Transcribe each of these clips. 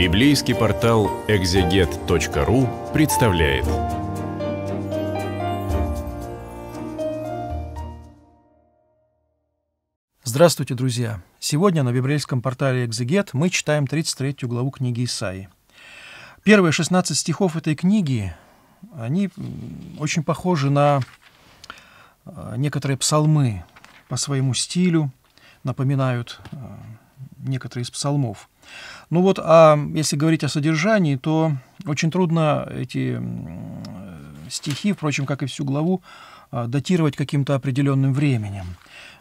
Библейский портал экзегет.ру представляет. Здравствуйте, друзья! Сегодня на библейском портале «Экзегет» мы читаем 33 главу книги Исаии. Первые 16 стихов этой книги, они очень похожи на э, некоторые псалмы по своему стилю, напоминают э, некоторые из псалмов. Ну вот, а если говорить о содержании, то очень трудно эти стихи, впрочем, как и всю главу, а, датировать каким-то определенным временем.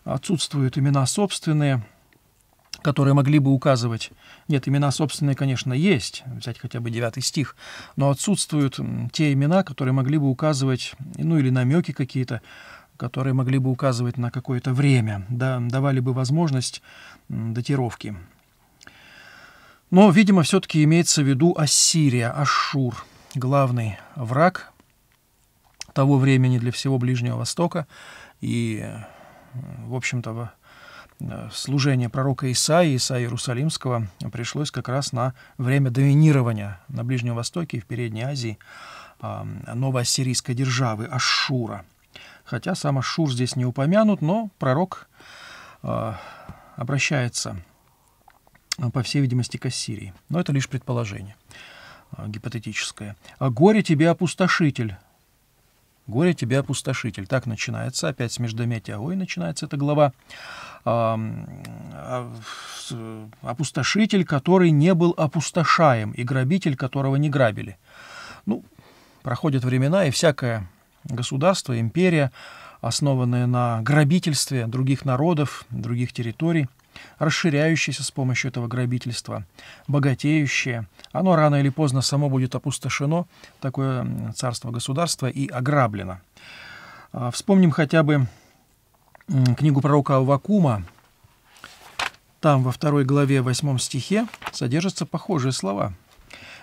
Отсутствуют имена собственные, которые могли бы указывать. Нет, имена собственные, конечно, есть, взять хотя бы девятый стих, но отсутствуют те имена, которые могли бы указывать, ну или намеки какие-то, которые могли бы указывать на какое-то время, да, давали бы возможность датировки. Но, видимо, все-таки имеется в виду Ассирия, Ашур, главный враг того времени для всего Ближнего Востока. И, в общем-то, э, служение пророка Исаи, Исаи Иерусалимского, пришлось как раз на время доминирования на Ближнем Востоке и в Передней Азии новой э, новоассирийской державы Ашура. Хотя сам Ашур здесь не упомянут, но пророк э, обращается Э, по всей видимости, к Ассирии. Но это лишь предположение э, гипотетическое. А «Горе тебе, опустошитель!» «Горе тебе, опустошитель!» Так начинается, опять с междометия «Ой» начинается эта глава. А, «Опустошитель, который не был опустошаем, и грабитель, которого не грабили». Ну, проходят времена, и всякое государство, империя, основанное на грабительстве других народов, других территорий – расширяющееся с помощью этого грабительства, богатеющее. Оно рано или поздно само будет опустошено, такое царство-государство, и ограблено. А, вспомним хотя бы книгу пророка Авакума. Там во второй главе, восьмом стихе, содержатся похожие слова.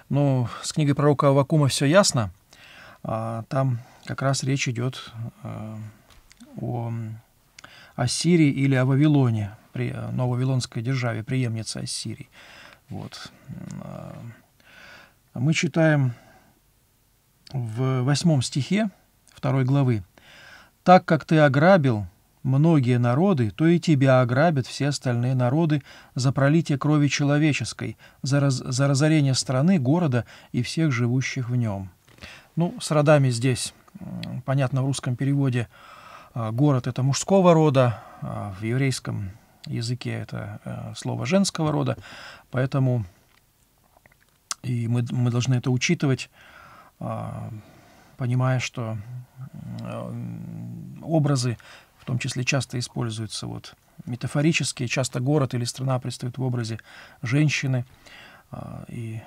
Но с книгой пророка Авакума все ясно. А, там как раз речь идет а, о о или о Вавилоне, при э, Нововавилонской державе, преемница Ассирии. Вот. Э, мы читаем в восьмом стихе второй главы. «Так как ты ограбил многие народы, то и тебя ограбят все остальные народы за пролитие крови человеческой, за, раз, за разорение страны, города и всех живущих в нем». Ну, с родами здесь, понятно, в русском переводе э, город – это мужского рода, а в еврейском языке это э, слово женского рода, поэтому и мы, мы должны это учитывать, а, понимая, что э, образы, в том числе, часто используются вот метафорические, часто город или страна предстают в образе женщины, а, и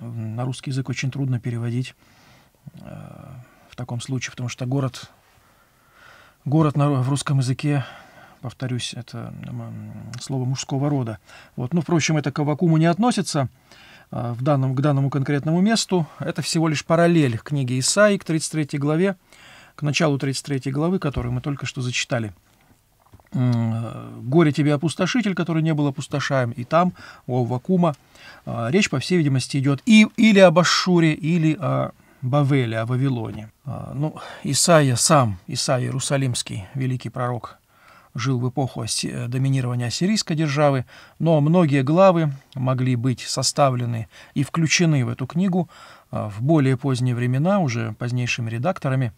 на русский язык очень трудно переводить э, в таком случае, потому что город, город на в русском языке повторюсь, это слово мужского рода. Вот. но ну, впрочем, это к вакууму не относится а, в данном, к данному конкретному месту. Это всего лишь параллель книге Исаии к 33 главе, к началу 33 главы, которую мы только что зачитали. Э, «Горе тебе, опустошитель, который не был опустошаем». И там, у Вакума, а, речь, по всей видимости, идет и, или об Ашуре, или о Бавеле, о Вавилоне. А, ну, Исаия сам, Исаия Иерусалимский, великий пророк, жил в эпоху э, доминирования ассирийской державы, но многие главы могли быть составлены и включены в эту книгу э, в более поздние времена, уже позднейшими редакторами.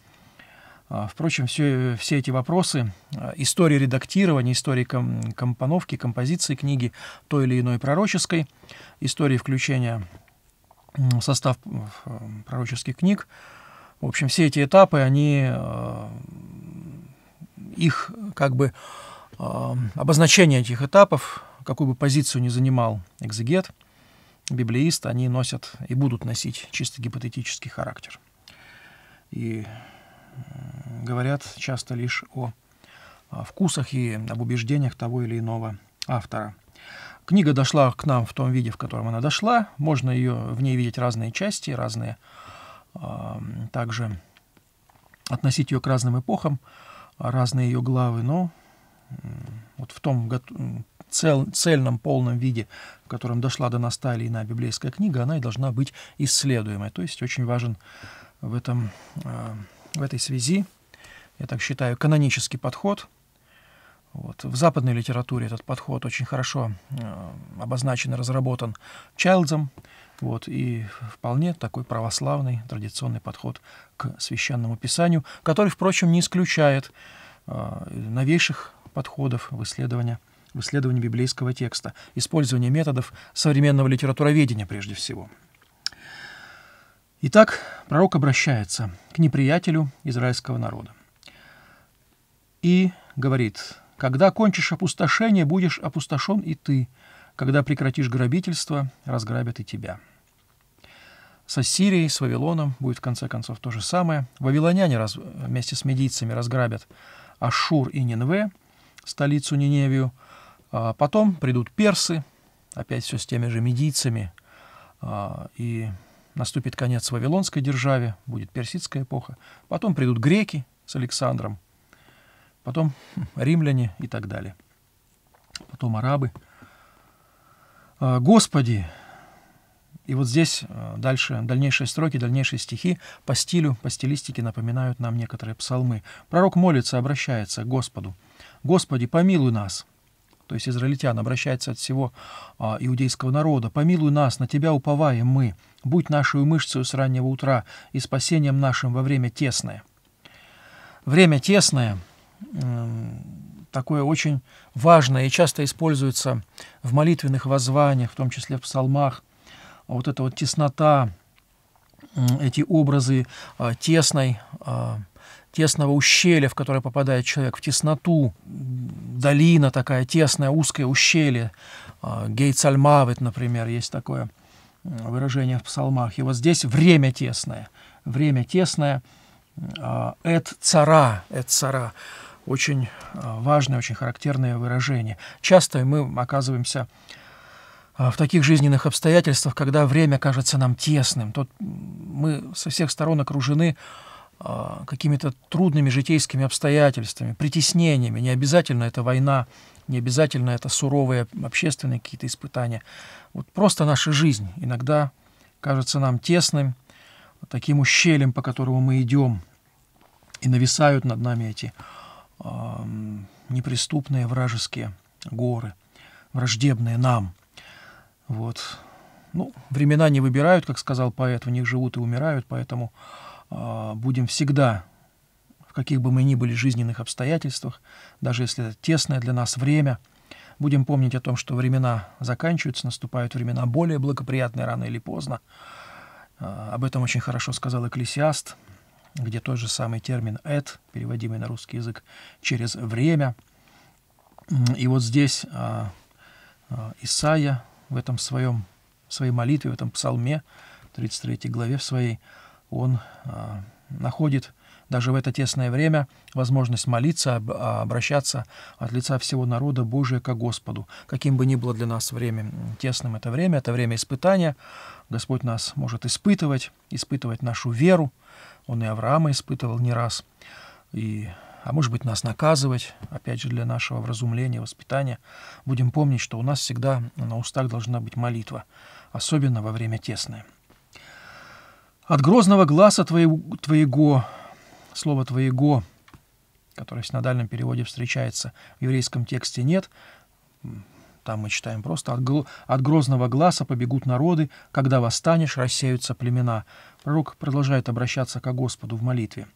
Э, впрочем, все, все эти вопросы истории редактирования, истории компоновки, композиции книги той или иной пророческой, истории включения в состав пророческих книг, в общем, все эти этапы, они их как бы а, обозначение этих этапов, какую бы позицию ни занимал экзегет, библеист, они носят и будут носить чисто гипотетический характер. И э, говорят часто лишь о вкусах и об убеждениях того или иного автора. Книга дошла к нам в том виде, в котором она дошла. Можно ее, в ней видеть разные части, разные а, также относить ее к разным эпохам разные ее главы, но вот в том цел, цельном, полном виде, в котором дошла до нас та или иная библейская книга, она и должна быть исследуемой. То есть очень важен в, этом, а, в этой связи, я так считаю, канонический подход – вот. В западной литературе этот подход очень хорошо э, обозначен и разработан Чайлдзом. Вот, и вполне такой православный традиционный подход к священному писанию, который, впрочем, не исключает э, новейших подходов в исследовании, в исследовании библейского текста, использование методов современного литературоведения прежде всего. Итак, пророк обращается к неприятелю израильского народа и говорит когда кончишь опустошение, будешь опустошен и ты. Когда прекратишь грабительство, разграбят и тебя. С Ассирией, с Вавилоном будет в конце концов то же самое. Вавилоняне раз, вместе с медийцами разграбят Ашур и Нинве, столицу Ниневию. А потом придут персы, опять все с теми же медийцами. А, и наступит конец Вавилонской державе, будет персидская эпоха. Потом придут греки с Александром, потом римляне и так далее, потом арабы. А, Господи, и вот здесь а, дальше, дальнейшие строки, дальнейшие стихи по стилю, по стилистике напоминают нам некоторые псалмы. Пророк молится, обращается к Господу. «Господи, помилуй нас». То есть израильтян обращается от всего а, иудейского народа. «Помилуй нас, на Тебя уповаем мы. Будь нашей мышцею с раннего утра и спасением нашим во время тесное». Время тесное — Эм, такое очень важное и часто используется в молитвенных воззваниях, в том числе в псалмах. Вот эта вот теснота, эти образы а, тесной, а, тесного ущелья, в которое попадает человек, в тесноту, долина такая тесная, узкое ущелье, а, Гейтсальмавит, например, есть такое выражение в псалмах. И вот здесь время тесное, время тесное, эт цара, эт цара очень а, важное, очень характерное выражение. Часто мы оказываемся а, в таких жизненных обстоятельствах, когда время кажется нам тесным. Тут мы со всех сторон окружены а, какими-то трудными житейскими обстоятельствами, притеснениями. Не обязательно это война, не обязательно это суровые общественные какие-то испытания. Вот просто наша жизнь иногда кажется нам тесным, таким ущельем, по которому мы идем, и нависают над нами эти неприступные вражеские горы, враждебные нам. Вот. Ну, времена не выбирают, как сказал поэт, в них живут и умирают, поэтому э, будем всегда, в каких бы мы ни были жизненных обстоятельствах, даже если это тесное для нас время, будем помнить о том, что времена заканчиваются, наступают времена более благоприятные рано или поздно. Э, об этом очень хорошо сказал Экклесиаст, где тот же самый термин «эт», переводимый на русский язык через «время». И вот здесь а, а, Исаия в этом своем, своей молитве, в этом псалме, 33 главе в своей, он а, находит даже в это тесное время возможность молиться, обращаться от лица всего народа Божия к Господу. Каким бы ни было для нас время тесным это время, это время испытания. Господь нас может испытывать, испытывать нашу веру, он и Авраама испытывал не раз. И, а может быть, нас наказывать, опять же, для нашего вразумления, воспитания. Будем помнить, что у нас всегда на устах должна быть молитва, особенно во время тесное. «От грозного глаза твоего, твоего слово «твоего», которое в синодальном переводе встречается в еврейском тексте, нет, там мы читаем просто «От, гл... от грозного глаза побегут народы, когда восстанешь, рассеются племена». Пророк продолжает обращаться к Господу в молитве.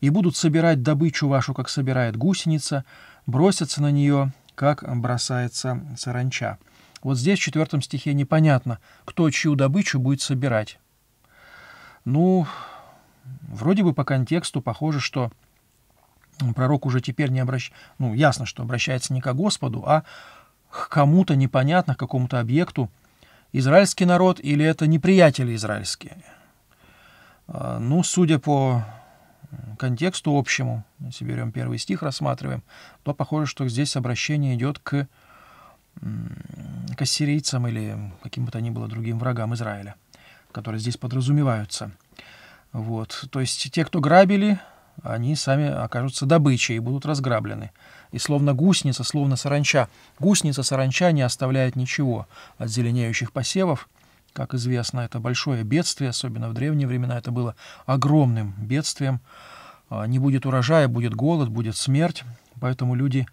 «И будут собирать добычу вашу, как собирает гусеница, бросятся на нее, как бросается саранча». Вот здесь в четвертом стихе непонятно, кто чью добычу будет собирать. Ну, вроде бы по контексту похоже, что пророк уже теперь не обращается, ну, ясно, что обращается не к Господу, а к кому-то непонятно, к какому-то объекту, израильский народ или это неприятели израильские. А, ну, судя по контексту общему, если берем первый стих, рассматриваем, то похоже, что здесь обращение идет к, к ассирийцам или каким бы то ни было другим врагам Израиля, которые здесь подразумеваются. Вот. То есть те, кто грабили, они сами окажутся добычей и будут разграблены и словно гусеница, словно саранча. Гусеница-саранча не оставляет ничего от зеленеющих посевов. Как известно, это большое бедствие, особенно в древние времена это было огромным бедствием. А, не будет урожая, будет голод, будет смерть. Поэтому люди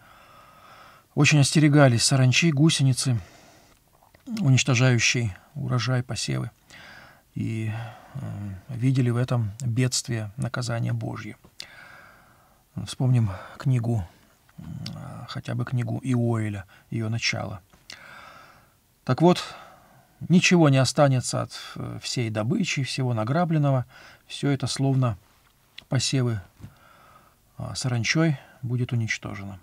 очень остерегались саранчи, гусеницы, уничтожающей урожай, посевы. И э, видели в этом бедствие, наказание Божье. Вспомним книгу хотя бы книгу Иоэля, ее начало. Так вот, ничего не останется от э, всей добычи, всего награбленного. Все это словно посевы а, саранчой будет уничтожено.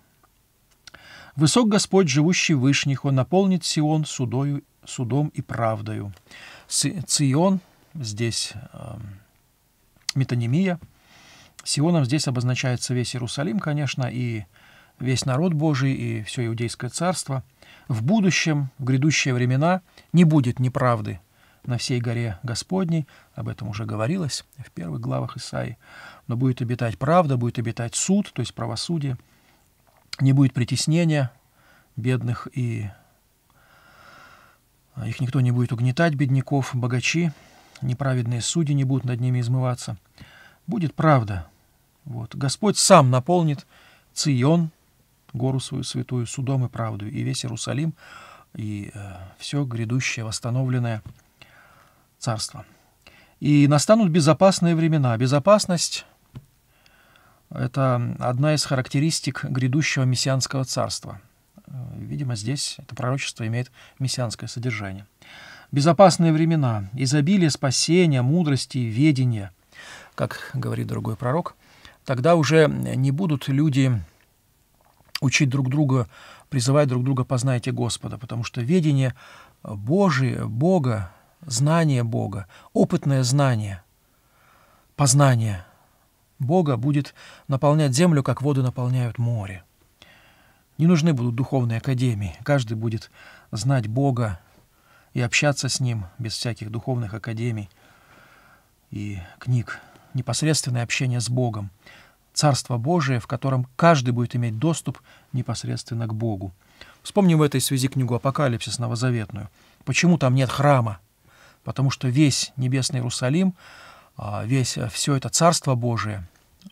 Высок Господь, живущий в вышних, Он наполнит Сион судою, судом и правдою. Цион, здесь э, метанимия. Сионом здесь обозначается весь Иерусалим, конечно, и весь народ Божий и все Иудейское царство, в будущем, в грядущие времена, не будет неправды на всей горе Господней, об этом уже говорилось в первых главах Исаии, но будет обитать правда, будет обитать суд, то есть правосудие, не будет притеснения бедных и а, их никто не будет угнетать, бедняков, богачи, неправедные судьи не будут над ними измываться. Будет правда. Вот. Господь сам наполнит Цион гору свою святую судом и правдою, и весь Иерусалим, и э, все грядущее восстановленное царство. И настанут безопасные времена. Безопасность — это одна из характеристик грядущего мессианского царства. Э, видимо, здесь это пророчество имеет мессианское содержание. Безопасные времена, изобилие спасения, мудрости и ведения, как говорит другой пророк, тогда уже не будут люди учить друг друга, призывать друг друга «познайте Господа», потому что ведение Божие, Бога, знание Бога, опытное знание, познание Бога будет наполнять землю, как воды наполняют море. Не нужны будут духовные академии. Каждый будет знать Бога и общаться с Ним без всяких духовных академий и книг. Непосредственное общение с Богом – Царство Божие, в котором каждый будет иметь доступ непосредственно к Богу. Вспомним в этой связи книгу «Апокалипсис» новозаветную. Почему там нет храма? Потому что весь небесный Иерусалим, а, весь, э, все это Царство Божие,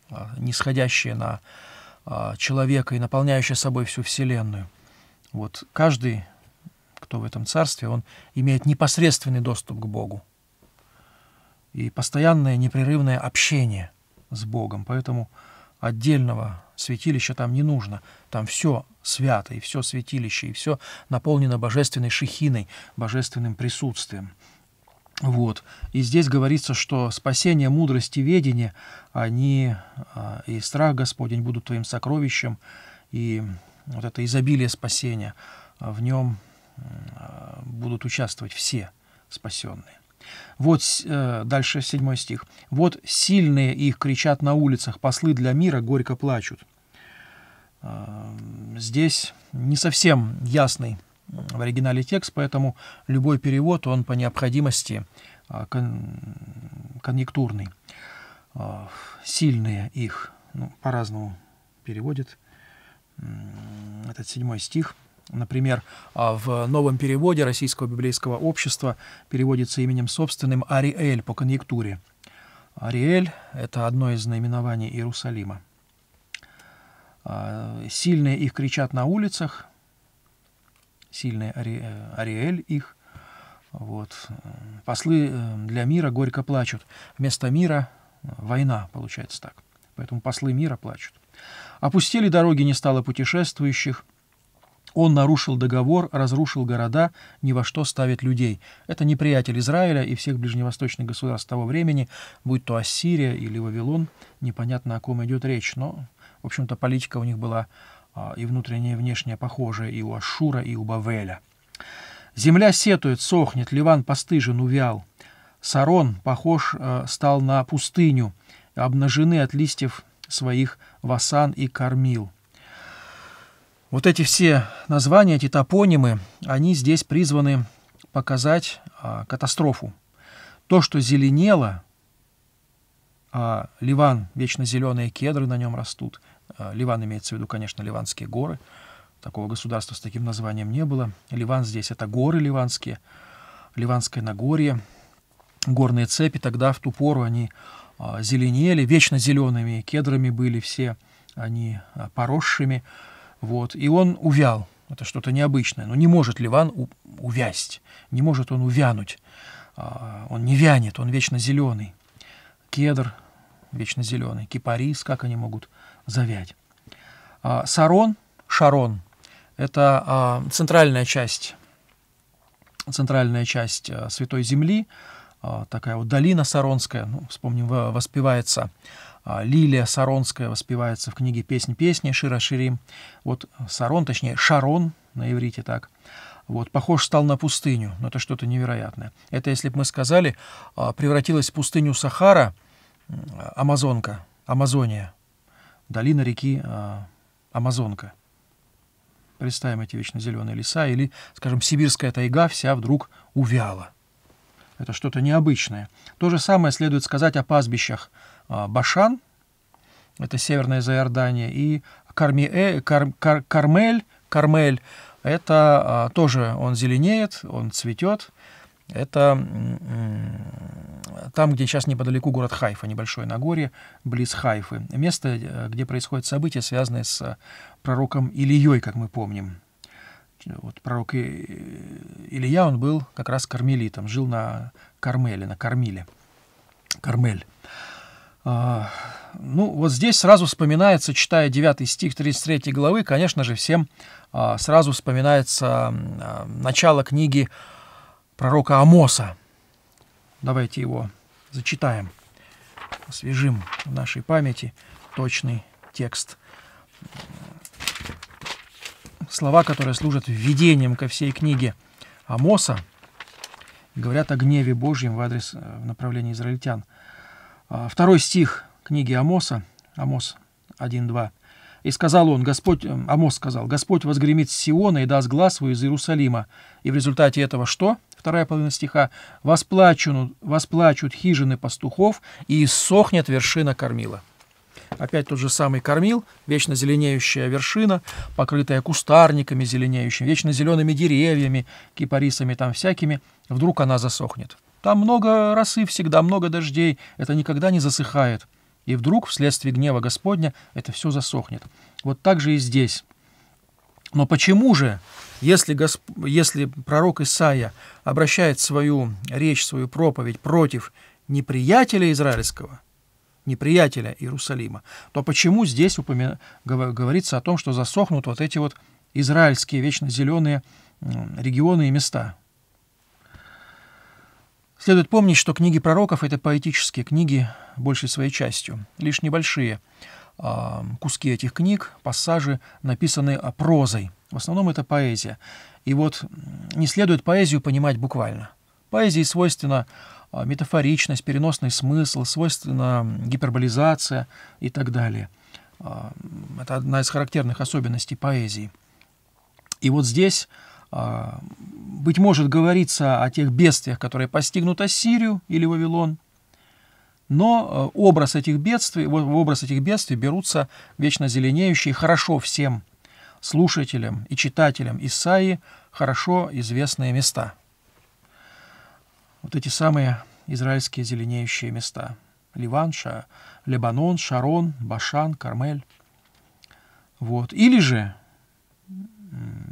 а, нисходящее на а, человека и наполняющее собой всю Вселенную, вот каждый, кто в этом царстве, он имеет непосредственный доступ к Богу и постоянное непрерывное общение с Богом. Поэтому отдельного святилища там не нужно. Там все свято, и все святилище, и все наполнено божественной шихиной, божественным присутствием. Вот. И здесь говорится, что спасение, мудрость и ведение, они а, и страх Господень будут твоим сокровищем, и вот это изобилие спасения, а в нем а, будут участвовать все спасенные. Вот, э, дальше седьмой стих. «Вот сильные их кричат на улицах, послы для мира горько плачут». Эм, здесь не совсем ясный в оригинале текст, поэтому любой перевод, он по необходимости а, кон конъюнктурный. Э, сильные их, ну, по-разному переводит этот седьмой стих – Например, а, в новом переводе Российского библейского общества переводится именем собственным Ариэль по конъюнктуре. Ариэль – это одно из наименований Иерусалима. А, сильные их кричат на улицах, сильные Ари, э, Ариэль их. Вот. Послы э, для мира горько плачут. Вместо мира э, – война, получается так. Поэтому послы мира плачут. Опустили дороги, не стало путешествующих – он нарушил договор, разрушил города, ни во что ставит людей. Это неприятель Израиля и всех ближневосточных государств того времени, будь то Ассирия или Вавилон, непонятно о ком идет речь, но, в общем-то, политика у них была а, и внутренняя, и внешняя похожая и у Ашура, и у Бавеля. Земля сетует, сохнет, Ливан постыжен, увял. Сарон, похож, э, стал на пустыню, обнажены от листьев своих Васан и Кормил. Вот эти все названия, эти топонимы, они здесь призваны показать а, катастрофу. То, что зеленело, а, Ливан, вечно зеленые кедры на нем растут. А, Ливан имеется в виду, конечно, Ливанские горы. Такого государства с таким названием не было. Ливан здесь — это горы ливанские, Ливанское Нагорье, горные цепи. Тогда в ту пору они а, зеленели, вечно зелеными кедрами были все они а, поросшими. Вот, и он увял. Это что-то необычное. Но не может Ливан у, увясть, не может он увянуть. А, он не вянет, он вечно зеленый. Кедр вечно зеленый, кипарис, как они могут завять. А, сарон, Шарон, это а, центральная часть, центральная часть а, Святой Земли, а, такая вот долина Саронская, ну, вспомним, воспевается а, Лилия Саронская воспевается в книге «Песнь песни» Шира Ширим. Вот Сарон, точнее Шарон на иврите так. Вот, похож стал на пустыню, но это что-то невероятное. Это, если бы мы сказали, а, превратилась в пустыню Сахара, Амазонка, Амазония, долина реки Амазонка. Представим эти вечно зеленые леса или, скажем, сибирская тайга вся вдруг увяла – это что-то необычное. То же самое следует сказать о пастбищах а, Башан, это северное Иордания, и Кармие, э, Кар, Кар, Кармель, Кармель, это а, тоже он зеленеет, он цветет. Это там, где сейчас неподалеку город Хайфа, небольшой на горе, близ Хайфы. Место, э, где происходят события, связанные с а, пророком Ильей, как мы помним. Э, вот пророк э, Илья, он был как раз кармелитом, жил на Кармеле, на Кармиле. Кармель. А, ну, вот здесь сразу вспоминается, читая 9 стих 33 главы, конечно же, всем а, сразу вспоминается а, начало книги пророка Амоса. Давайте его зачитаем, освежим в нашей памяти точный текст слова, которые служат введением ко всей книге Амоса, говорят о гневе Божьем в адрес э, в направлении израильтян. А, второй стих книги Амоса, Амос 1.2. «И сказал он, Господь, э, Амос сказал, Господь возгремит с Сиона и даст глаз свой из Иерусалима». И в результате этого что? Вторая половина стиха. «Восплачут, восплачут хижины пастухов, и сохнет вершина кормила». Опять тот же самый кормил, вечно зеленеющая вершина, покрытая кустарниками зеленеющими, вечно зелеными деревьями, кипарисами там всякими. Вдруг она засохнет. Там много росы всегда, много дождей, это никогда не засыхает. И вдруг, вследствие гнева Господня, это все засохнет. Вот так же и здесь. Но почему же, если, Госп... если пророк Исаия обращает свою речь, свою проповедь против неприятеля израильского – неприятеля Иерусалима, то почему здесь упомя... говорится о том, что засохнут вот эти вот израильские вечно зеленые регионы и места? Следует помнить, что книги пророков — это поэтические книги большей своей частью, лишь небольшие а, куски этих книг, пассажи, написаны прозой. В основном это поэзия. И вот не следует поэзию понимать буквально. Поэзии свойственно а, метафоричность, переносный смысл, свойственно гиперболизация и так далее. А, это одна из характерных особенностей поэзии. И вот здесь, а, быть может, говорится о тех бедствиях, которые постигнут Ассирию или Вавилон, но образ этих бедствий, в образ этих бедствий берутся вечно зеленеющие, хорошо всем слушателям и читателям Исаии хорошо известные места – вот эти самые израильские зеленеющие места. Ливан, Ша, Лебанон, Шарон, Башан, Кармель. Вот. Или же,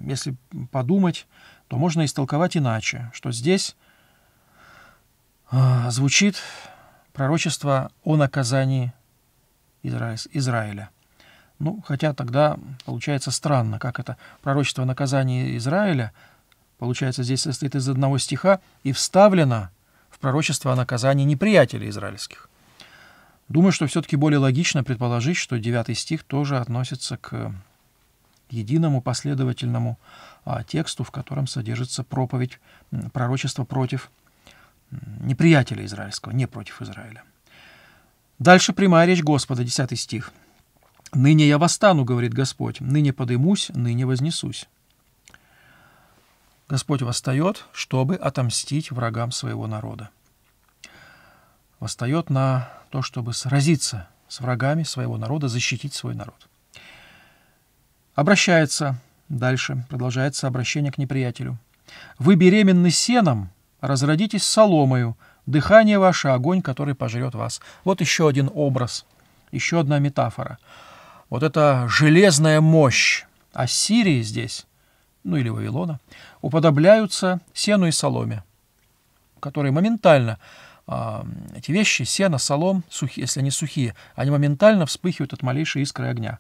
если подумать, то можно истолковать иначе, что здесь а, звучит пророчество о наказании Израиля. Ну, хотя тогда получается странно, как это пророчество о наказании Израиля – получается, здесь состоит из одного стиха и вставлено в пророчество о наказании неприятелей израильских. Думаю, что все-таки более логично предположить, что 9 стих тоже относится к единому последовательному а, тексту, в котором содержится проповедь пророчества против неприятеля израильского, не против Израиля. Дальше прямая речь Господа, 10 стих. «Ныне я восстану, — говорит Господь, — ныне подымусь, ныне вознесусь». Господь восстает, чтобы отомстить врагам своего народа. Восстает на то, чтобы сразиться с врагами своего народа, защитить свой народ. Обращается дальше, продолжается обращение к неприятелю. «Вы беременны сеном, разродитесь соломою, дыхание ваше, огонь, который пожрет вас». Вот еще один образ, еще одна метафора. Вот это железная мощь Ассирии здесь – ну или Вавилона, уподобляются сену и соломе, которые моментально, а, эти вещи, сено, солом, сухие, если они сухие, они моментально вспыхивают от малейшей искры огня.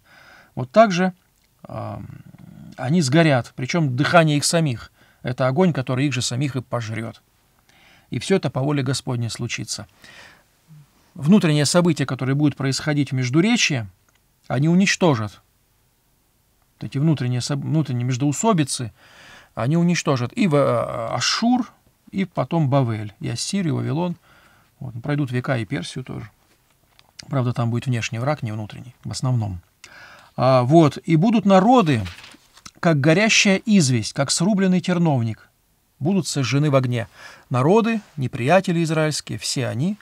Вот так же а, они сгорят, причем дыхание их самих. Это огонь, который их же самих и пожрет. И все это по воле Господней случится. Внутренние события, которые будут происходить в Междуречье, они уничтожат эти внутренние, внутренние междоусобицы, они уничтожат и э, Ашур, и потом Бавель, и Ассирию, и Вавилон. Вот, ну, пройдут века и Персию тоже. Правда, там будет внешний враг, не внутренний, в основном. А, вот, и будут народы, как горящая известь, как срубленный терновник, будут сожжены в огне. Народы, неприятели израильские, все они,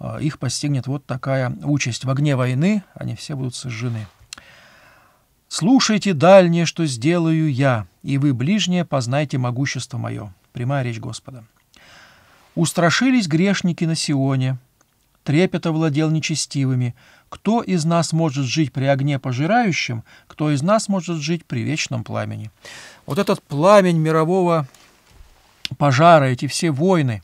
э, их постигнет вот такая участь. В огне войны они все будут сожжены. «Слушайте дальнее, что сделаю я, и вы ближнее познайте могущество мое». Прямая речь Господа. «Устрашились грешники на Сионе, трепет овладел нечестивыми. Кто из нас может жить при огне пожирающем, кто из нас может жить при вечном пламени?» Вот этот пламень мирового пожара, эти все войны,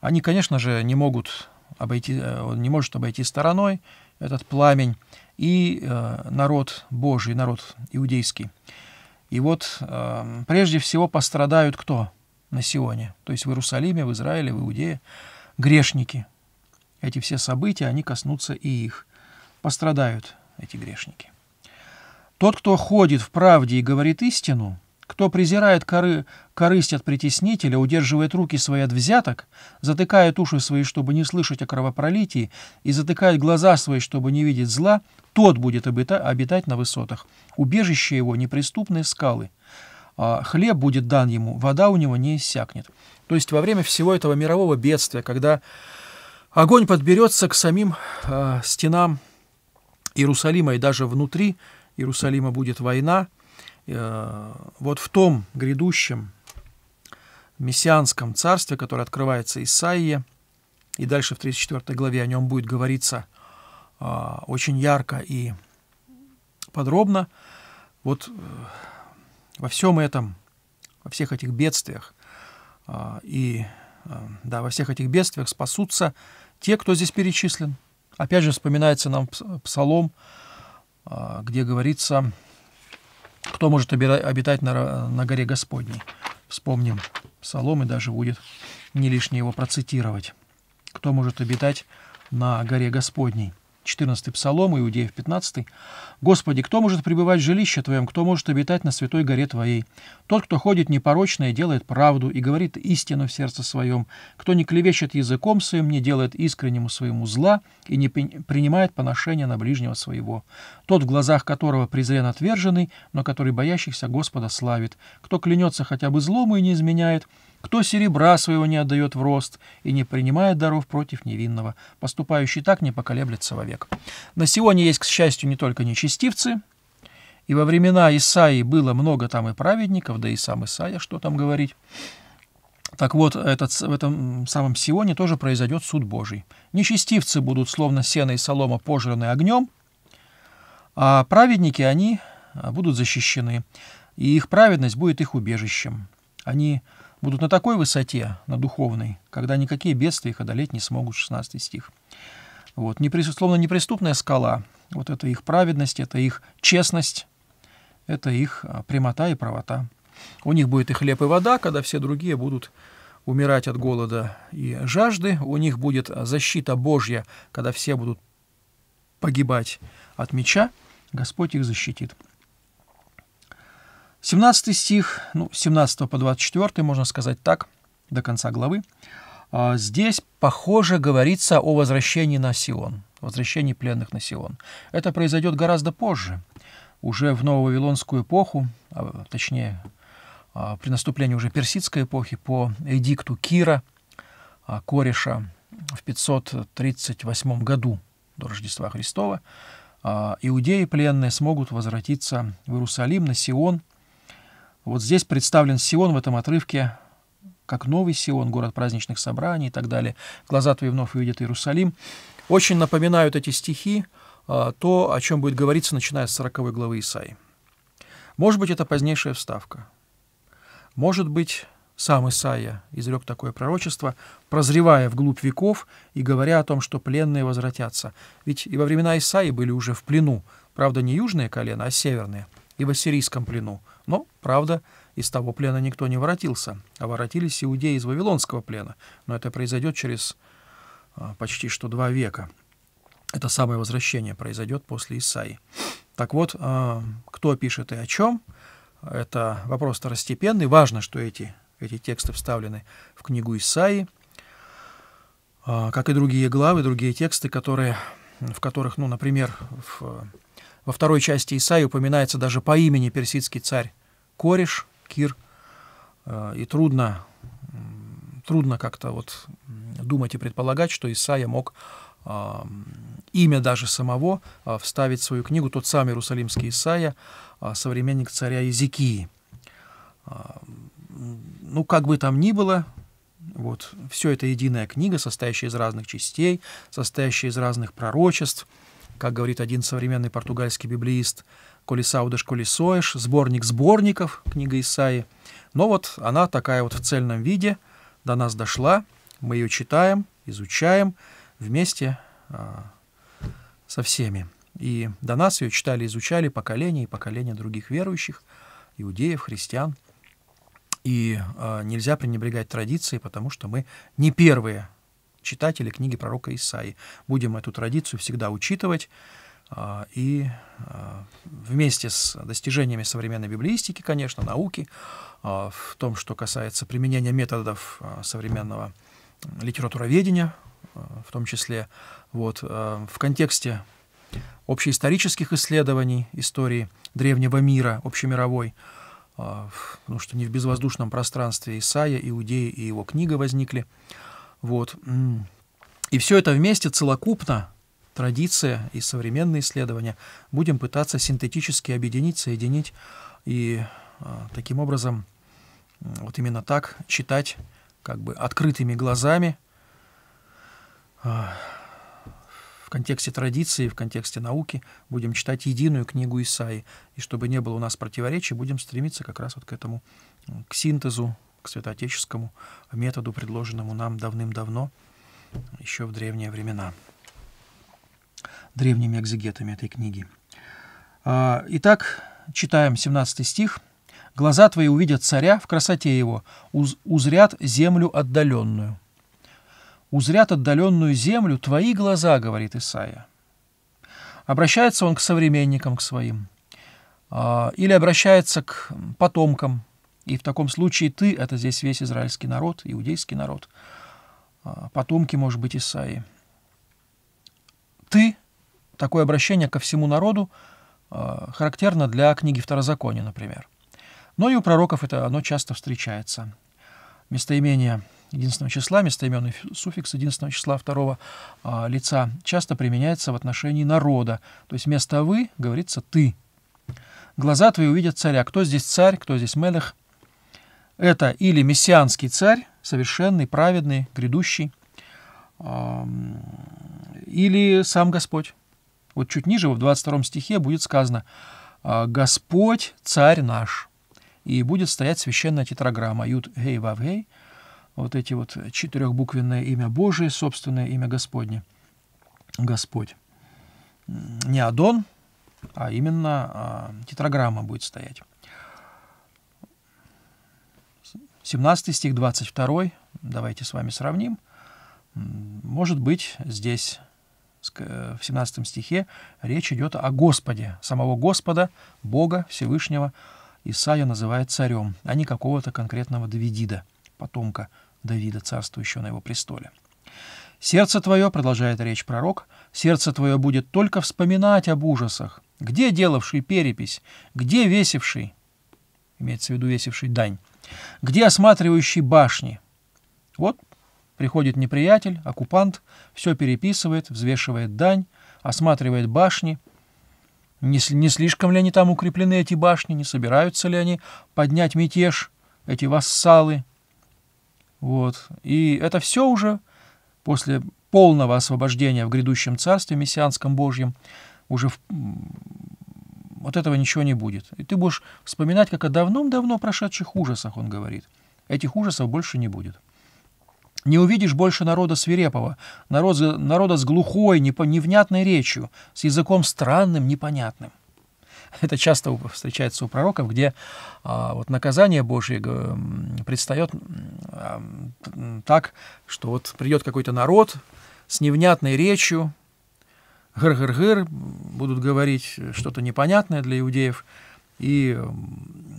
они, конечно же, не могут обойти, э, он не может обойти стороной этот пламень, и э, народ Божий, народ иудейский. И вот эм, прежде всего пострадают кто на Сионе? То есть в Иерусалиме, в Израиле, в Иудее грешники. Эти все события, они коснутся и их. Пострадают эти грешники. Тот, кто ходит в правде и говорит истину – кто презирает коры, корысть от притеснителя, удерживает руки свои от взяток, затыкает уши свои, чтобы не слышать о кровопролитии, и затыкает глаза свои, чтобы не видеть зла, тот будет обита, обитать на высотах. Убежище его — неприступные скалы. А хлеб будет дан ему, вода у него не иссякнет. То есть во время всего этого мирового бедствия, когда огонь подберется к самим э, стенам Иерусалима, и даже внутри Иерусалима будет война — Э, вот в том грядущем мессианском царстве, которое открывается Исаии, и дальше в 34 главе о нем будет говориться э, очень ярко и подробно, вот э, во всем этом, во всех этих бедствиях и да, во всех этих бедствиях спасутся те, кто здесь перечислен. Опять же, вспоминается нам псалом, где говорится кто может обитать на, на горе Господней. Вспомним Соломы даже будет не лишнее его процитировать. Кто может обитать на горе Господней? 14 псалом, Иудеев 15. «Господи, кто может пребывать в жилище Твоем, кто может обитать на святой горе Твоей? Тот, кто ходит непорочно и делает правду, и говорит истину в сердце своем, кто не клевещет языком своим, не делает искреннему своему зла и не принимает поношения на ближнего своего. Тот, в глазах которого презрен отверженный, но который боящихся Господа славит, кто клянется хотя бы злому и не изменяет, кто серебра своего не отдает в рост и не принимает даров против невинного, поступающий так не поколеблется вовек. На сегодня есть, к счастью, не только нечестивцы, и во времена Исаи было много там и праведников, да и сам Исаия, что там говорить. Так вот, этот, в этом самом Сионе тоже произойдет суд Божий. Нечестивцы будут, словно сено и солома, пожраны огнем, а праведники, они будут защищены, и их праведность будет их убежищем. Они будут на такой высоте, на духовной, когда никакие бедствия их одолеть не смогут, 16 стих. Вот, непресусловно неприступная скала, вот это их праведность, это их честность, это их а, прямота и правота. У них будет и хлеб, и вода, когда все другие будут умирать от голода и жажды. У них будет а, защита Божья, когда все будут погибать от меча. Господь их защитит. 17 стих, ну, 17 по 24, можно сказать так, до конца главы. А, Здесь, похоже, говорится о возвращении на Сион, возвращении пленных на Сион. Это произойдет гораздо позже, уже в нововавилонскую эпоху, а точнее, а, при наступлении уже персидской эпохи по эдикту Кира, а, кореша, в 538 году до Рождества Христова, иудеи пленные смогут возвратиться в Иерусалим, на Сион, вот здесь представлен Сион в этом отрывке как новый Сион, город праздничных собраний и так далее. Глаза твои вновь увидят Иерусалим. Очень напоминают эти стихи а, то, о чем будет говориться, начиная с 40 главы Исаи. Может быть, это позднейшая вставка. Может быть, сам Исаия изрек такое пророчество, прозревая вглубь веков и говоря о том, что пленные возвратятся. Ведь и во времена Исаии были уже в плену, правда, не южные колено, а северные, и в ассирийском плену, но, правда, из того плена никто не воротился, а воротились иудеи из Вавилонского плена. Но это произойдет через а, почти что два века. Это самое возвращение произойдет после Исаи. Так вот, а, кто пишет и о чем, это вопрос второстепенный. Важно, что эти, эти тексты вставлены в книгу Исаи, а, как и другие главы, другие тексты, которые, в которых, ну, например, в, во второй части Исаи упоминается даже по имени персидский царь кореш, кир, э, и трудно, трудно как-то вот думать и предполагать, что Исаия мог а, имя даже самого а, вставить в свою книгу тот самый Иерусалимский Исаия, а, современник царя Езекии. Ну, как бы там ни было, вот, все это единая книга, состоящая из разных частей, состоящая из разных пророчеств. Как говорит один современный португальский библеист – Колеса удаш, коли сборник сборников, книга Исаи. Но вот она такая вот в цельном виде до нас дошла. Мы ее читаем, изучаем вместе а, со всеми. И до нас ее читали, изучали поколения и поколения других верующих, иудеев, христиан. И а, нельзя пренебрегать традиции, потому что мы не первые читатели книги пророка Исаи. Будем эту традицию всегда учитывать. А, и а, вместе с достижениями современной библиистики, конечно, науки, а, в том, что касается применения методов современного литературоведения, в том числе вот, в контексте общеисторических исследований истории древнего мира, общемировой, потому что не в безвоздушном пространстве Исаия, Иудеи и его книга возникли. Вот. И все это вместе целокупно традиция и современные исследования, будем пытаться синтетически объединить, соединить и а, таким образом вот именно так читать как бы открытыми глазами а, в контексте традиции, в контексте науки будем читать единую книгу Исаи. И чтобы не было у нас противоречий, будем стремиться как раз вот к этому, к синтезу, к святоотеческому методу, предложенному нам давным-давно, еще в древние времена древними экзегетами этой книги. А, итак, читаем 17 стих. «Глаза твои увидят царя в красоте его, уз узрят землю отдаленную». «Узрят отдаленную землю твои глаза», — говорит Исаия. Обращается он к современникам, к своим, а, или обращается к потомкам, и в таком случае ты — это здесь весь израильский народ, иудейский народ, а, потомки, может быть, Исаии. Ты — Такое обращение ко всему народу э, характерно для книги Второзакония, например. Но и у пророков это оно часто встречается. Местоимение единственного числа, местоименный суффикс единственного числа второго а, лица часто применяется в отношении народа. То есть вместо «вы» говорится «ты». «Глаза твои увидят царя». Кто здесь царь, кто здесь мелех? Это или мессианский царь, совершенный, праведный, грядущий, или сам Господь, вот чуть ниже, в 22 стихе, будет сказано «А, «Господь, царь наш». И будет стоять священная тетраграмма «Юд гей вав гей», вот эти вот четырехбуквенное имя Божие, собственное имя Господне. Господь. Не Адон, а именно а, тетраграмма будет стоять. 17 стих 22, давайте с вами сравним. Может быть, здесь Э, в 17 стихе речь идет о Господе, самого Господа, Бога Всевышнего. Исаия называет царем, а не какого-то конкретного Давидида, потомка Давида, царствующего на его престоле. «Сердце твое», — продолжает речь пророк, — «сердце твое будет только вспоминать об ужасах. Где делавший перепись? Где весивший?» Имеется в виду весивший дань. «Где осматривающий башни?» Вот Приходит неприятель, оккупант, все переписывает, взвешивает дань, осматривает башни. Не, не слишком ли они там укреплены, эти башни, не собираются ли они поднять мятеж, эти вассалы. Вот. И это все уже после полного освобождения в грядущем царстве мессианском Божьем, уже в... вот этого ничего не будет. И ты будешь вспоминать, как о давным-давно прошедших ужасах, он говорит. Этих ужасов больше не будет. Не увидишь больше народа свирепого, народа, народа с глухой, невнятной речью, с языком странным, непонятным. Это часто встречается у пророков, где а, вот наказание Божье предстает а, так, что вот придет какой-то народ с невнятной речью, гыр-гыр-гыр, будут говорить что-то непонятное для иудеев, и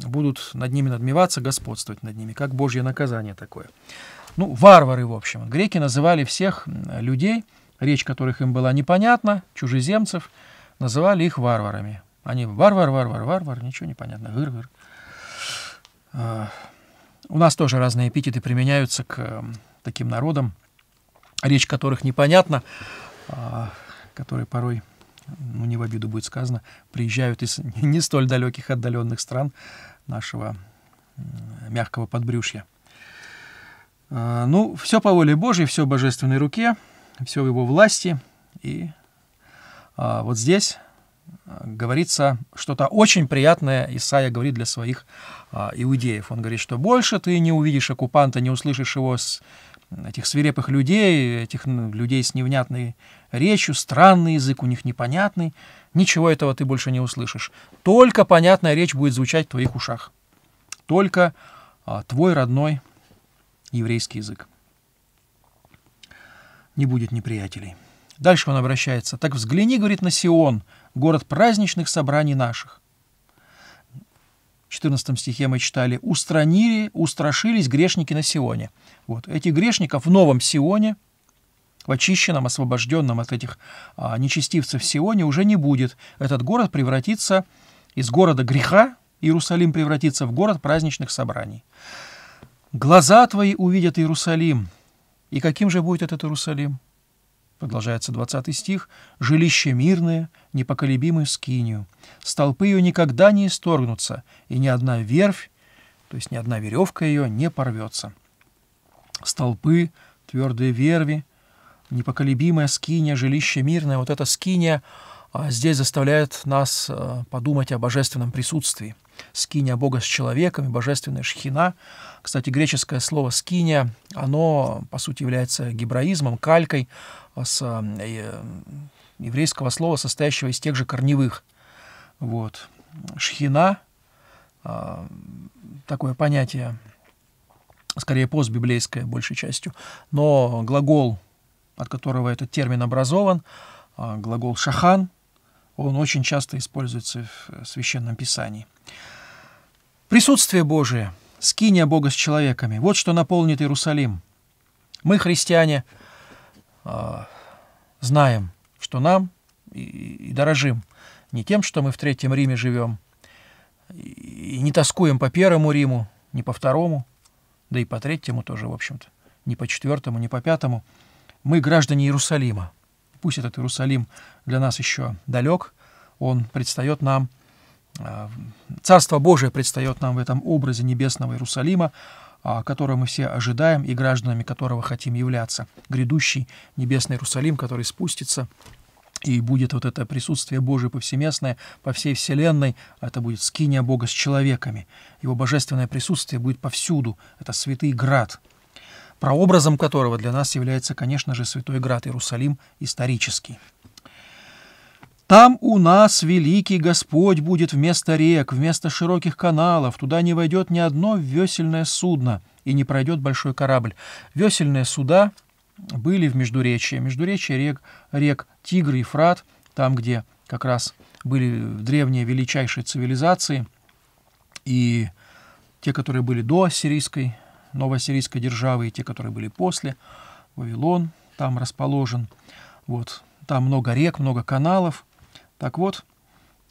будут над ними надмеваться, господствовать над ними, как Божье наказание такое ну, варвары, в общем. Греки называли всех людей, речь которых им была непонятна, чужеземцев, называли их варварами. Они варвар, варвар, варвар, ничего не понятно, вырвар. А, у нас тоже разные эпитеты применяются к таким народам, речь которых непонятна, а, которые порой, ну не в обиду будет сказано, приезжают из не столь далеких отдаленных стран нашего мягкого подбрюшья. А, ну, все по воле Божьей, все в божественной руке, все в его власти. И а, вот здесь а, говорится что-то очень приятное, Исаия говорит для своих а, иудеев. Он говорит, что больше ты не увидишь оккупанта, не услышишь его с этих свирепых людей, этих ну, людей с невнятной речью, странный язык у них непонятный. Ничего этого ты больше не услышишь. Только понятная речь будет звучать в твоих ушах. Только а, твой родной еврейский язык. Не будет неприятелей. Дальше он обращается. «Так взгляни, — говорит, — на Сион, город праздничных собраний наших». В 14 стихе мы читали «Устранили, устрашились грешники на Сионе». Вот. Этих грешников в Новом Сионе, в очищенном, освобожденном от этих а, нечестивцев Сионе уже не будет. Этот город превратится из города греха, Иерусалим превратится в город праздничных собраний. «Глаза твои увидят Иерусалим». И каким же будет этот Иерусалим? Продолжается 20 стих. «Жилище мирное, непоколебимое скинию. Столпы ее никогда не исторгнутся, и ни одна верфь, то есть ни одна веревка ее не порвется». Столпы, твердые верви, непоколебимая скиния, жилище мирное. Вот эта скиния а, здесь заставляет нас а, подумать о божественном присутствии – скиния Бога с человеком и божественная шхина. Кстати, греческое слово «скиния», оно, по сути, является гебраизмом, калькой а с э, э, еврейского слова, состоящего из тех же корневых. Вот. Шхина а, – такое понятие, скорее постбиблейское большей частью, но глагол, от которого этот термин образован, а, глагол «шахан», он очень часто используется в э, Священном Писании. Присутствие Божие, скиния Бога с человеками – вот что наполнит Иерусалим. Мы, христиане, а, знаем, что нам и дорожим не тем, что мы в Третьем Риме живем, и не тоскуем по Первому Риму, не по Второму, да и по Третьему тоже, в общем-то, не по Четвертому, не по Пятому. Мы граждане Иерусалима. Пусть этот Иерусалим для нас еще далек, он предстает нам, а, Царство Божие предстает нам в этом образе небесного Иерусалима, а, которого мы все ожидаем и гражданами которого хотим являться. Грядущий небесный Иерусалим, который спустится и будет вот это присутствие Божие повсеместное по всей Вселенной. Это будет скиния Бога с человеками. Его божественное присутствие будет повсюду. Это святый град, прообразом которого для нас является, конечно же, Святой Град Иерусалим исторический. Там у нас великий Господь будет вместо рек, вместо широких каналов. Туда не войдет ни одно весельное судно и не пройдет большой корабль. Весельные суда были в Междуречье. Междуречье рек, рек Тигр и Фрат, там, где как раз были древние величайшие цивилизации и те, которые были до ассирийской новой ассирийской державы и те, которые были после. Вавилон там расположен. Вот. Там много рек, много каналов. Так вот,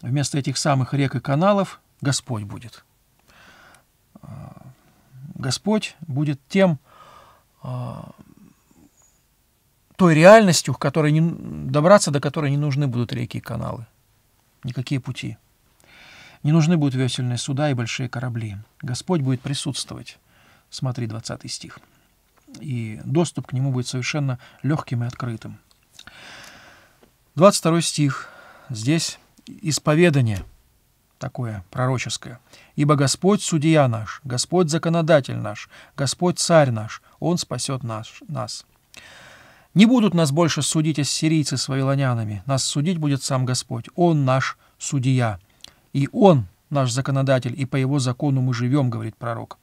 вместо этих самых рек и каналов Господь будет. А, Господь будет тем, а, той реальностью, к которой не, добраться до которой не нужны будут реки и каналы. Никакие пути. Не нужны будут весельные суда и большие корабли. Господь будет присутствовать. Смотри 20 стих. И доступ к нему будет совершенно легким и открытым. 22 стих. Здесь исповедание такое пророческое. «Ибо Господь судья наш, Господь законодатель наш, Господь царь наш, Он спасет нас. нас». Не будут нас больше судить с ассирийцы с вавилонянами, нас судить будет сам Господь, Он наш судья, и Он наш законодатель, и по Его закону мы живем, говорит пророк.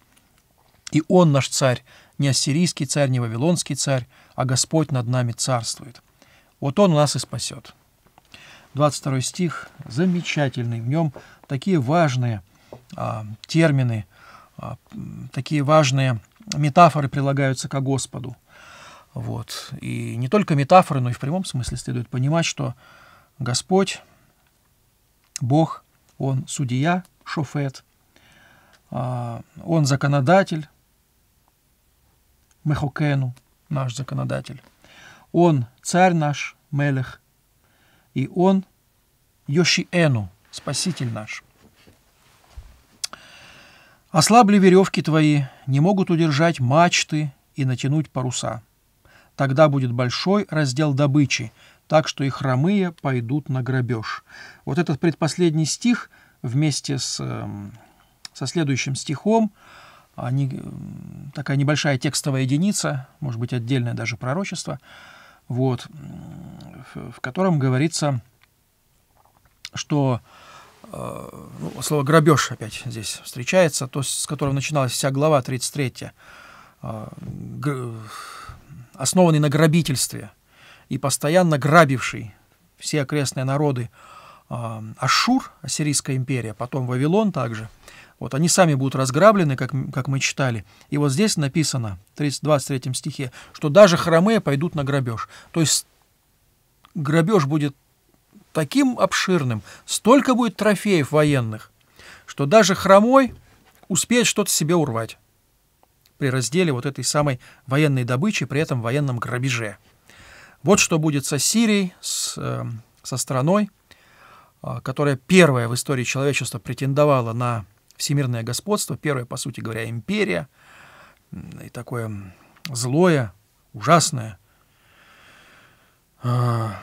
И он наш царь, не ассирийский царь, не вавилонский царь, а Господь над нами царствует. Вот он нас и спасет. 22 стих замечательный, в нем такие важные а, термины, а, такие важные метафоры прилагаются к Господу. Вот. И не только метафоры, но и в прямом смысле следует понимать, что Господь, Бог, Он судья, шофет, а, Он законодатель, Мехокену, наш законодатель. Он царь наш, Мелех, и он Йошиэну, спаситель наш. Ослабли веревки твои, не могут удержать мачты и натянуть паруса. Тогда будет большой раздел добычи, так что и хромые пойдут на грабеж. Вот этот предпоследний стих вместе с, эм, со следующим стихом – они, э, такая небольшая текстовая единица, может быть, отдельное даже пророчество, вот, в, в котором говорится, что э, ну, слово «грабеж» опять здесь встречается, то, с которого начиналась вся глава 33, э, основанный на грабительстве и постоянно грабивший все окрестные народы э, Ашур, Ассирийская империя, потом Вавилон также – вот они сами будут разграблены, как, как мы читали. И вот здесь написано, в 23 стихе, что даже хромые пойдут на грабеж. То есть грабеж будет таким обширным, столько будет трофеев военных, что даже хромой успеет что-то себе урвать при разделе вот этой самой военной добычи, при этом военном грабеже. Вот что будет со Сирией, с, эм, со страной, а, которая первая в истории человечества претендовала на всемирное господство, первая, по сути говоря, империя, и такое злое, ужасное, а,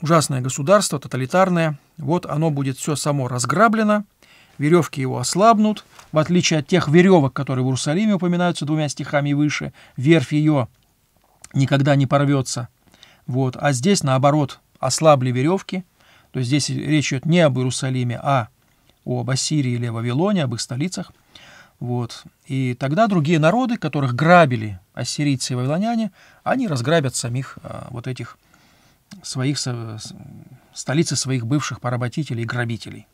ужасное государство, тоталитарное. Вот оно будет все само разграблено, веревки его ослабнут, в отличие от тех веревок, которые в Иерусалиме упоминаются двумя стихами выше, верфь ее никогда не порвется. Вот. А здесь, наоборот, ослабли веревки, то есть здесь речь идет не об Иерусалиме, а об Ассирии или о Вавилоне, об их столицах. Вот. И тогда другие народы, которых грабили ассирийцы и вавилоняне, они разграбят самих а, вот этих своих со, столицы своих бывших поработителей и грабителей.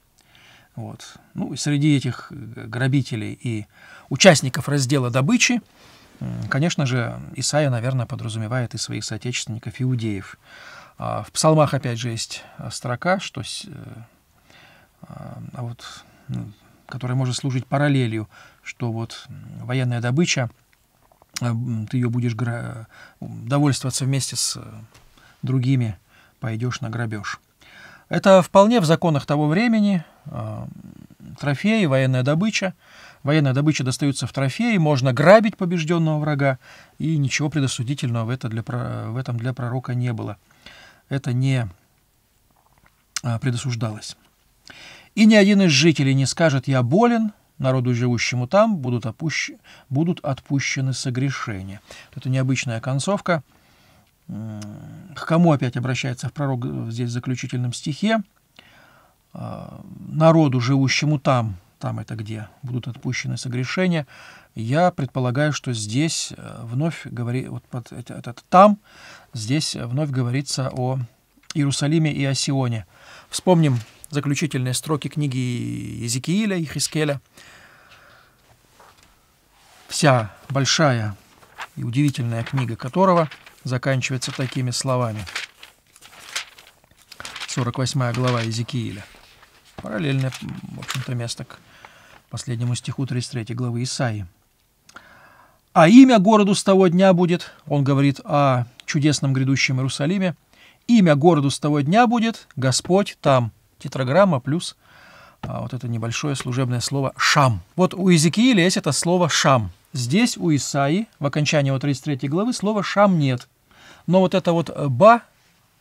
Вот. Ну, и среди этих грабителей и участников раздела добычи, конечно же, Исаия, наверное, подразумевает и своих соотечественников, иудеев. А в псалмах, опять же, есть строка, что э, а вот, ну, которая может служить параллелью, что вот военная добыча, а, ты ее будешь гра... довольствоваться вместе с э, другими, пойдешь на грабеж. Это вполне в законах того времени, а, трофеи, военная добыча. Военная добыча достается в трофеи, можно грабить побежденного врага, и ничего предосудительного в, это для, в этом для пророка не было. Это не а, предосуждалось. И ни один из жителей не скажет «я болен», народу, живущему там, будут, опущ... будут отпущены согрешения. Это необычная концовка. К кому опять обращается в пророк здесь в заключительном стихе? А, народу, живущему там, там это где, будут отпущены согрешения. Я предполагаю, что здесь э, вновь говорит, вот под этот это, там, здесь вновь говорится о Иерусалиме и о Сионе. Вспомним заключительные строки книги Езекииля и Хискеля. Вся большая и удивительная книга которого заканчивается такими словами. 48 глава Езекииля. Параллельное, в общем-то, место к последнему стиху 33 главы Исаии. «А имя городу с того дня будет...» Он говорит о чудесном грядущем Иерусалиме. «Имя городу с того дня будет Господь там» тетраграмма плюс а, вот это небольшое служебное слово «шам». Вот у Иезекииля есть это слово «шам». Здесь у Исаи в окончании вот 33 главы слова «шам» нет. Но вот это вот э, «ба»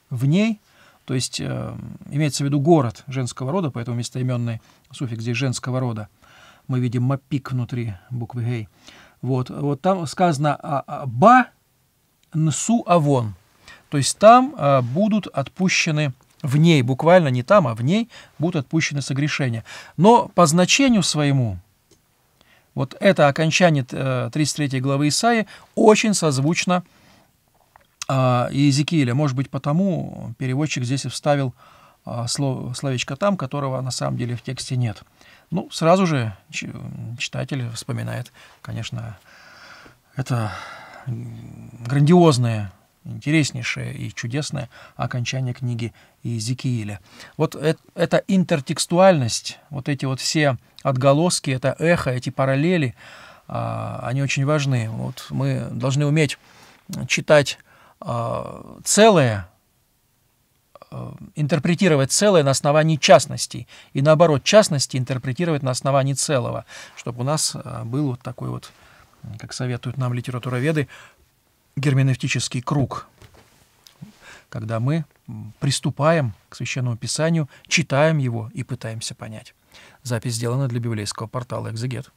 в ней, то есть э, имеется в виду город женского рода, поэтому местоименный суффикс здесь женского рода. Мы видим мапик внутри буквы «гей». Вот, вот там сказано а, а, «ба нсу авон». То есть там э, будут отпущены в ней, буквально не там, а в ней, будут отпущены согрешения. Но по значению своему, вот это окончание 33 э, главы Исаи очень созвучно а, Иезекииля. Может быть, потому переводчик здесь и вставил а, словечко «там», которого на самом деле в тексте нет. Ну, сразу же читатель вспоминает, конечно, это грандиозное интереснейшее и чудесное окончание книги Иезекииля. Вот эта интертекстуальность, вот эти вот все отголоски, это эхо, эти параллели, а, они очень важны. Вот мы должны уметь читать а, целое, а, интерпретировать целое на основании частностей, и наоборот, частности интерпретировать на основании целого, чтобы у нас был вот такой вот, как советуют нам литературоведы, герменевтический круг, когда мы приступаем к Священному Писанию, читаем его и пытаемся понять. Запись сделана для библейского портала «Экзегет».